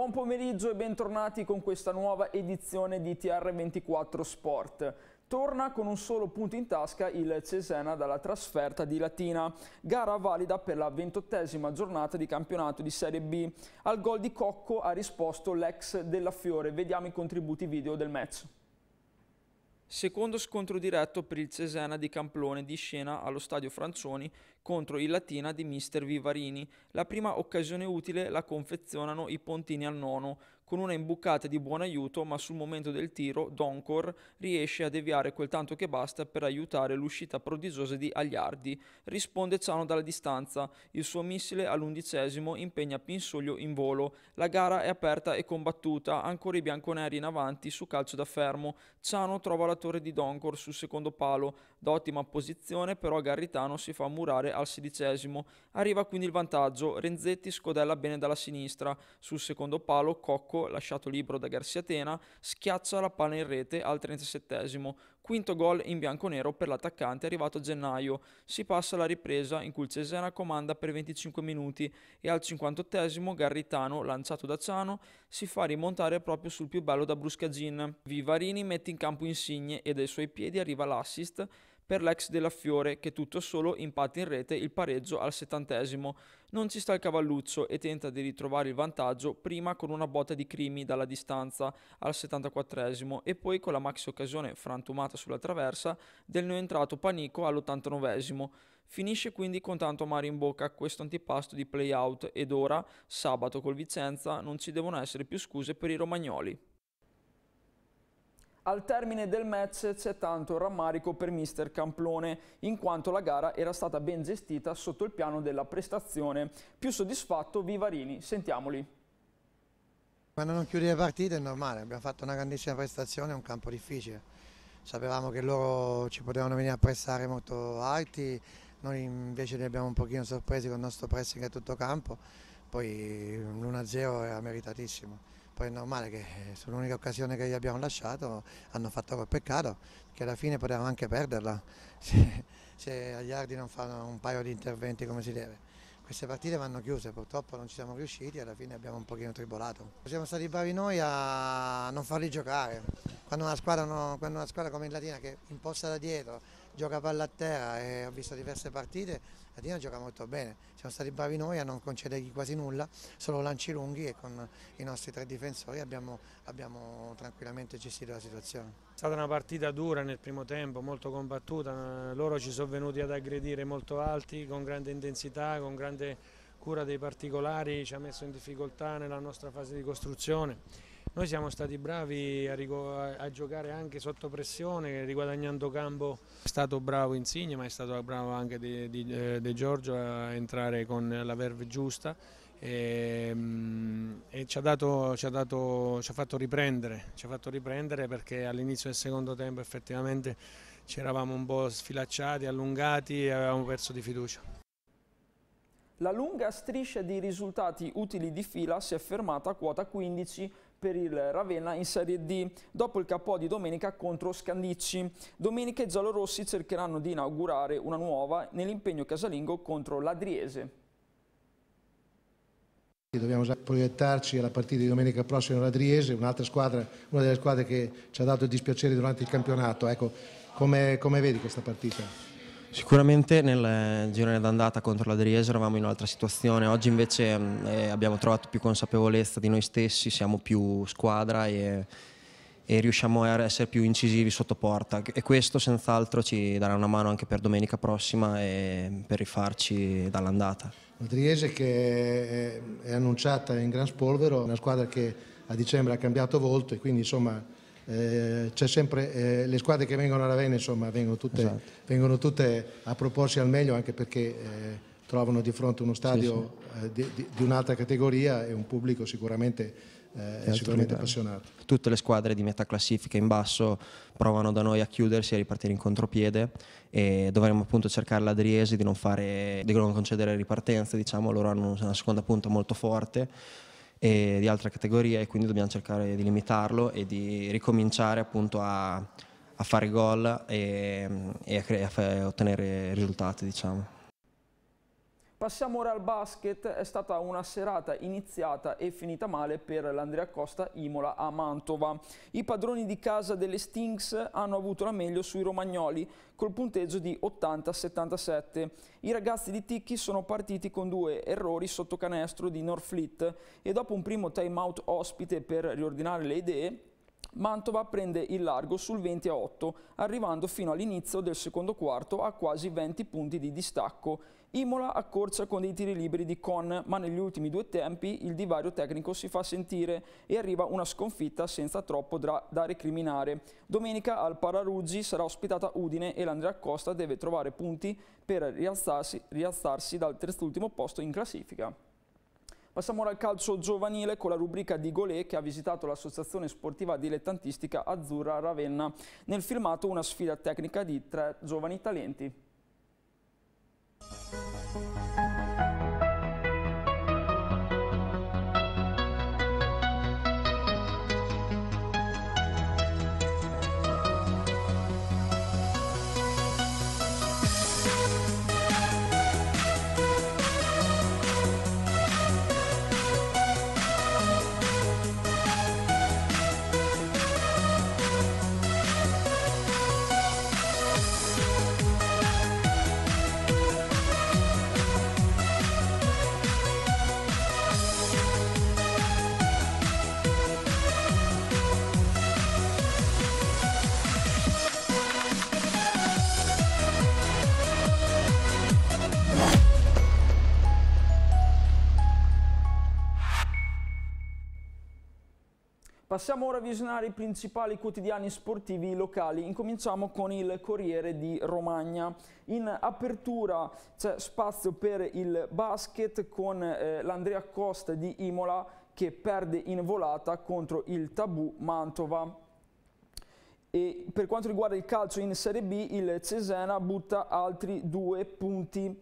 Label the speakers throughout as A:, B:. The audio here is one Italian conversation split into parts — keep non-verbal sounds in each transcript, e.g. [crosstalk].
A: Buon pomeriggio e bentornati con questa nuova edizione di TR24 Sport. Torna con un solo punto in tasca il Cesena dalla trasferta di Latina, gara valida per la ventottesima giornata di campionato di Serie B. Al gol di Cocco ha risposto l'ex della Fiore, vediamo i contributi video del match. Secondo scontro diretto per il Cesena di Camplone di Scena allo stadio Franzoni contro il Latina di mister Vivarini. La prima occasione utile la confezionano i Pontini al nono, con una imbucata di buon aiuto, ma sul momento del tiro Doncor riesce a deviare quel tanto che basta per aiutare l'uscita prodigiosa di Agliardi. Risponde Ciano dalla distanza, il suo missile all'undicesimo impegna Pinsoglio in volo. La gara è aperta e combattuta, ancora i bianconeri in avanti su calcio da fermo. Ciano trova la torre di Doncor sul secondo palo, da ottima posizione però Garritano si fa murare al sedicesimo. Arriva quindi il vantaggio, Renzetti scodella bene dalla sinistra, sul secondo palo Cocco lasciato libero da Garcia Tena, schiaccia la palla in rete al 37esimo. Quinto gol in bianco-nero per l'attaccante arrivato a gennaio. Si passa alla ripresa in cui il Cesena comanda per 25 minuti e al 58esimo Garritano, lanciato da Ciano, si fa rimontare proprio sul più bello da Bruscagin. Vivarini mette in campo Insigne e dai suoi piedi arriva l'assist per l'ex della Fiore che tutto solo impatta in rete il pareggio al settantesimo. Non ci sta il cavalluccio e tenta di ritrovare il vantaggio prima con una botta di crimi dalla distanza al 74 e poi con la maxi occasione frantumata sulla traversa del neoentrato Panico all89 Finisce quindi con tanto amare in bocca questo antipasto di playout ed ora, sabato col Vicenza, non ci devono essere più scuse per i romagnoli. Al termine del match c'è tanto rammarico per mister Camplone, in quanto la gara era stata ben gestita sotto il piano della prestazione. Più soddisfatto Vivarini, sentiamoli.
B: Quando non chiudi le partite è normale, abbiamo fatto una grandissima prestazione, è un campo difficile. Sapevamo che loro ci potevano venire a prestare molto alti, noi invece li abbiamo un pochino sorpresi con il nostro pressing a tutto campo, poi l'1-0 era meritatissimo poi è normale che eh, sull'unica occasione che gli abbiamo lasciato hanno fatto quel peccato, che alla fine potevamo anche perderla [laughs] se, se ardi non fanno un paio di interventi come si deve. Queste partite vanno chiuse, purtroppo non ci siamo riusciti e alla fine abbiamo un pochino tribolato. Siamo stati bravi noi a non farli giocare, quando una squadra, no, quando una squadra come il Latina che imposta da dietro, gioca palla a terra e ho visto diverse partite, Latina gioca molto bene, siamo stati bravi noi a non concedergli quasi nulla, solo lanci lunghi e con i nostri tre difensori abbiamo, abbiamo tranquillamente gestito la situazione. È stata una partita dura nel primo tempo, molto combattuta, loro ci sono venuti ad aggredire molto alti, con grande intensità, con grande cura dei particolari, ci ha messo in difficoltà nella nostra fase di costruzione noi siamo stati bravi a, a, giocare anche sotto pressione, riguadagnando campo. È stato bravo Insigne, ma è stato bravo anche De, De, eh, De Giorgio a entrare con la verve giusta e, ehm, e ci, ha dato, ci, ha dato, ci, ha fatto riprendere, ci ha fatto riprendere perché all'inizio del secondo tempo effettivamente ci eravamo un po' sfilacciati, allungati e avevamo perso di fiducia.
A: La lunga striscia di risultati utili di fila si è fermata a quota 15 per il Ravenna in Serie D dopo il capò di domenica contro Scandicci. Domenica i giallorossi cercheranno di inaugurare una nuova nell'impegno casalingo contro l'Adriese.
B: Dobbiamo proiettarci alla partita di domenica prossima con l'Adriese, un'altra squadra, una delle squadre che ci ha dato il dispiacere durante il campionato. Ecco, come, come vedi questa partita?
A: Sicuramente nel girone d'andata contro la Driese eravamo in un'altra situazione, oggi invece mm, eh, abbiamo trovato più consapevolezza di noi stessi, siamo più squadra e, e, riusciamo a essere più incisivi sotto porta e questo senz'altro ci darà una mano anche per domenica prossima e per rifarci dall'andata.
B: La Driese che è annunciata in gran spolvero, una squadra che a dicembre ha cambiato volto e quindi insomma eh, c'è sempre eh, le squadre che vengono a Ravenna insomma vengono tutte, esatto. vengono tutte, a proporsi al meglio anche perché eh, trovano di fronte uno stadio sì, sì. Eh, di, di, di, un'altra categoria e un pubblico sicuramente eh, sicuramente appassionato.
A: Tutte le squadre di metà classifica in basso provano da noi a chiudersi e a ripartire in contropiede e dovremmo appunto cercare l'Adriesi di non, fare, di non concedere ripartenze, diciamo, loro hanno una seconda punta molto forte e di altre categorie e quindi dobbiamo cercare di limitarlo e di ricominciare appunto a, a fare gol e, e a, a ottenere risultati diciamo. Passiamo ora al basket, è stata una serata iniziata e finita male per l'Andrea Costa Imola a Mantova. I padroni di casa delle Stinks hanno avuto la meglio sui romagnoli col punteggio di 80-77. I ragazzi di Ticchi sono partiti con due errori sotto canestro di Norfleet e dopo un primo time out ospite per riordinare le idee Mantova prende il largo sul 20 a 8, arrivando fino all'inizio del secondo quarto a quasi 20 punti di distacco. Imola accorcia con dei tiri liberi di Con, ma negli ultimi due tempi il divario tecnico si fa sentire e arriva una sconfitta senza troppo da recriminare. Domenica al Pararuggi sarà ospitata Udine e l'Andrea Costa deve trovare punti per rialzarsi, rialzarsi dal terzultimo posto in classifica. Passiamo ora al calcio giovanile con la rubrica di Golè che ha visitato l'associazione sportiva dilettantistica Azzurra Ravenna. Nel filmato una sfida tecnica di tre giovani talenti. Passiamo ora a visionare i principali quotidiani sportivi locali. Incominciamo con il Corriere di Romagna. In apertura c'è spazio per il basket con eh, l'Andrea Costa di Imola che perde in volata contro il Tabù Mantova. E per quanto riguarda il calcio in Serie B, il Cesena butta altri due punti.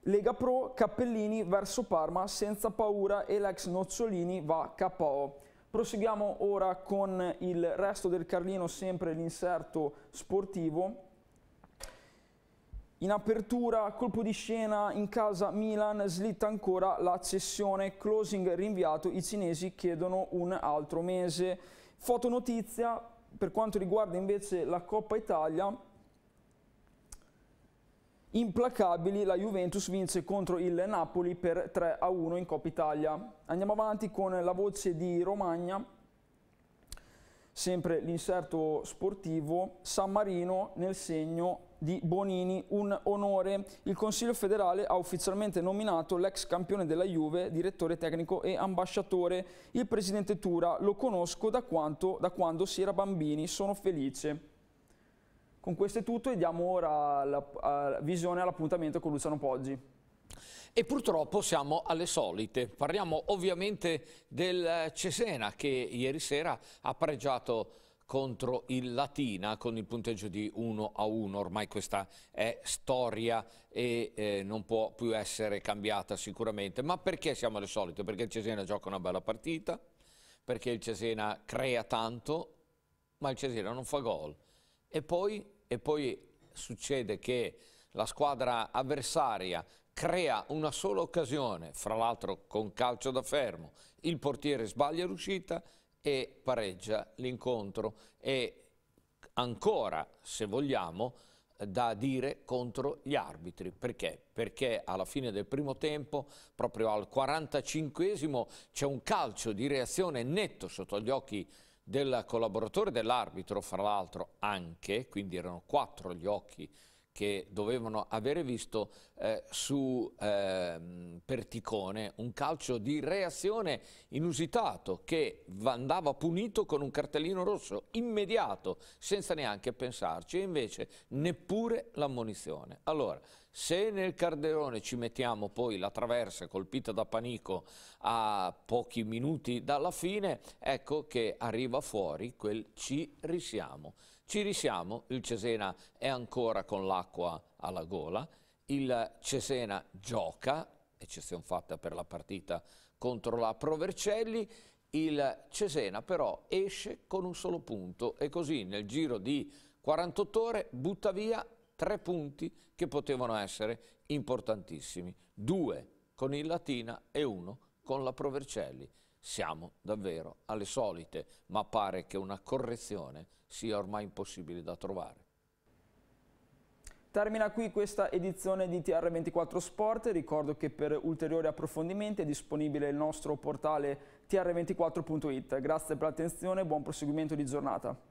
A: Lega Pro, Cappellini verso Parma senza paura e l'ex Nozzolini va KO. Proseguiamo ora con il resto del Carlino, sempre l'inserto sportivo. In apertura, colpo di scena in casa Milan, slitta ancora la cessione, closing rinviato, i cinesi chiedono un altro mese. Fotonotizia, per quanto riguarda invece la Coppa Italia, Implacabili, la Juventus vince contro il Napoli per 3-1 a in Coppa Italia. Andiamo avanti con la voce di Romagna, sempre l'inserto sportivo, San Marino nel segno di Bonini, un onore. Il Consiglio federale ha ufficialmente nominato l'ex campione della Juve, direttore tecnico e ambasciatore. Il presidente Tura lo conosco da, quanto, da quando si era bambini, sono felice. Con questo è tutto e diamo ora la, la visione all'appuntamento con Luciano Poggi. E purtroppo siamo alle
B: solite. Parliamo ovviamente del Cesena che ieri sera ha pregiato contro il Latina con il punteggio di 1 a 1. Ormai questa è storia e eh, non può più essere cambiata sicuramente. Ma perché siamo alle solite? Perché il Cesena gioca una bella partita, perché il Cesena crea tanto, ma il Cesena non fa gol. E poi e poi succede che la squadra avversaria crea una sola occasione, fra l'altro con calcio da fermo, il portiere sbaglia l'uscita e pareggia l'incontro e ancora, se vogliamo, da dire contro gli arbitri. Perché? Perché alla fine del primo tempo, proprio al 45 esimo c'è un calcio di reazione netto sotto gli occhi del collaboratore dell'arbitro, fra l'altro anche, quindi erano quattro gli occhi che dovevano avere visto eh, su eh, Perticone un calcio di reazione inusitato che andava punito con un cartellino rosso immediato senza neanche pensarci e invece neppure l'ammonizione. Allora, se nel Carderone ci mettiamo poi la traversa colpita da panico a pochi minuti dalla fine, ecco che arriva fuori quel ci risiamo. Ci risiamo, il Cesena è ancora con l'acqua alla gola, il Cesena gioca, eccezione fatta per la partita contro la Provercelli, il Cesena però esce con un solo punto e così nel giro di 48 ore butta via tre punti che potevano essere importantissimi, due con il Latina e uno con la Provercelli siamo davvero alle solite, ma pare che una correzione sia ormai impossibile da trovare.
A: Termina qui questa edizione di TR24 Sport, ricordo che per ulteriori approfondimenti è disponibile il nostro portale tr24.it. Grazie per l'attenzione e buon proseguimento di giornata.